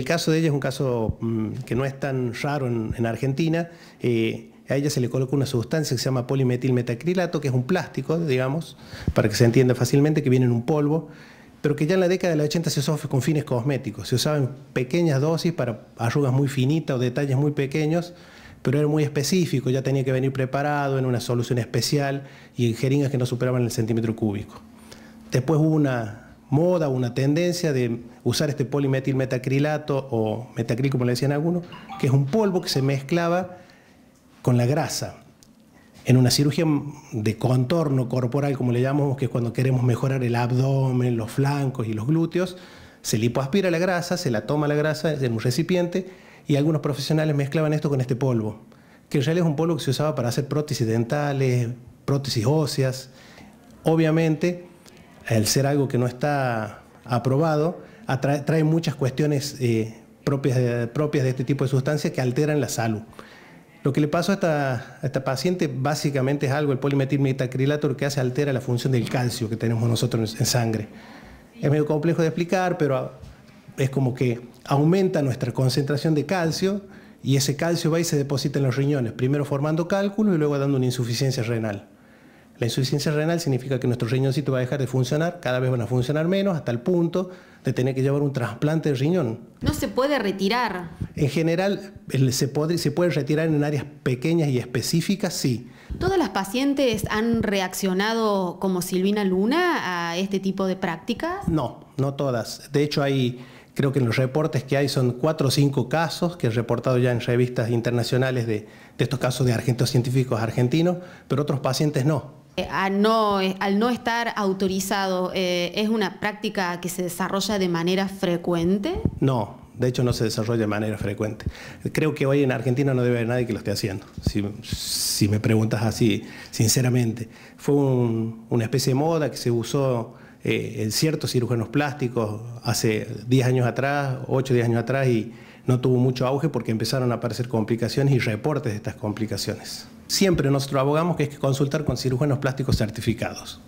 El caso de ella es un caso mm, que no es tan raro en, Argentina. Eh, a ella se le coloca una sustancia que se llama polimetilmetacrilato, que es un plástico, digamos, para que se entienda fácilmente, que viene en un polvo, pero que ya en la década de los 80 se usó con fines cosméticos. Se usaba en pequeñas dosis para arrugas muy finitas o detalles muy pequeños, pero era muy específico, ya tenía que venir preparado en una solución especial y en jeringas que no superaban el centímetro cúbico. Después hubo una moda, una tendencia de usar este polimetilmetacrilato o metacril, como le decían algunos, que es un polvo que se mezclaba con la grasa. En una cirugía de contorno corporal, como le llamamos, que es cuando queremos mejorar el abdomen, los flancos y los glúteos, se lipoaspira la grasa, se la toma la grasa en un recipiente y algunos profesionales mezclaban esto con este polvo, que en realidad es un polvo que se usaba para hacer prótesis dentales, prótesis óseas. Obviamente, al ser algo que no está aprobado, trae muchas cuestiones eh, propias, de, este tipo de sustancias que alteran la salud. Lo que le pasó a esta, paciente básicamente es algo, el polimetilmetacrilato lo que hace altera la función del calcio que tenemos nosotros en, en sangre. Es medio complejo de explicar, pero es como que aumenta nuestra concentración de calcio y ese calcio va y se deposita en los riñones, primero formando cálculos y luego dando una insuficiencia renal. La insuficiencia renal significa que nuestro riñoncito va a dejar de funcionar, cada vez van a funcionar menos, hasta el punto de tener que llevar un trasplante de riñón. No se puede retirar. En general, se puede, retirar en áreas pequeñas y específicas, sí. ¿Todas las pacientes han reaccionado como Silvina Luna a este tipo de prácticas? No, no todas. De hecho, hay creo que en los reportes que hay son cuatro o cinco casos que he reportado ya en revistas internacionales de, de estos casos de argentos científicos argentinos, pero otros pacientes no. Eh, no, eh, al no estar autorizado, eh, ¿es una práctica que se desarrolla de manera frecuente? No, de hecho no se desarrolla de manera frecuente. Creo que hoy en Argentina no debe haber nadie que lo esté haciendo, si, me preguntas así, sinceramente. Fue una especie de moda que se usó en ciertos cirujanos plásticos hace 10 años atrás, 8 o 10 años atrás, y no tuvo mucho auge porque empezaron a aparecer complicaciones y reportes de estas complicaciones. Siempre nosotros abogamos que es que consultar con cirujanos plásticos certificados.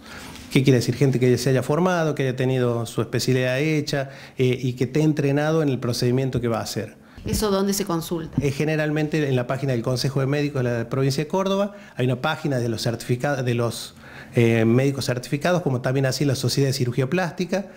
¿Qué quiere decir? Gente que ya se haya formado, que haya tenido su especialidad hecha eh, y que esté entrenado en el procedimiento que va a hacer. ¿Eso dónde se consulta? Es generalmente en la página del Consejo de Médicos de la provincia de Córdoba. Hay una página de los certificados, de los eh, médicos certificados, como también así la Sociedad de Cirugía Plástica,